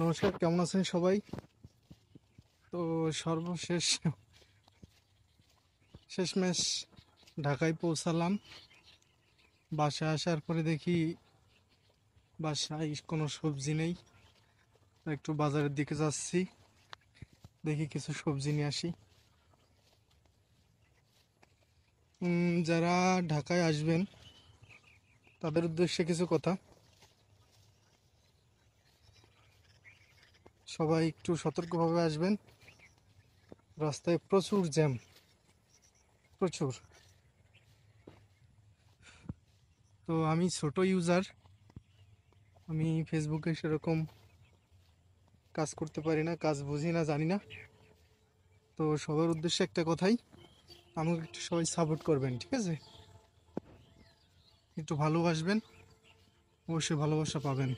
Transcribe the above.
নমস্কার কেমন আছেন সবাই তো সর্বশেষ শেষমেশ ঢাকায় পৌঁছালাম বাসায় আসার পরে দেখি বাসায় কোনো সবজি নেই একটু বাজারের দিকে যাচ্ছি দেখি কিছু সবজি নিয়ে আসি যারা ঢাকায় আসবেন তাদের উদ্দেশ্যে কিছু কথা সবাই একটু সতর্কভাবে আসবেন রাস্তায় প্রচুর জ্যাম প্রচুর তো আমি ছোট ইউজার আমি ফেসবুকে সেরকম কাজ করতে পারি না কাজ বুঝি না জানি না তো সবার উদ্দেশ্যে একটা কথাই আমাকে একটু সবাই সাপোর্ট করবেন ঠিক আছে একটু ভালোবাসবেন অবশ্যই ভালোবাসা পাবেন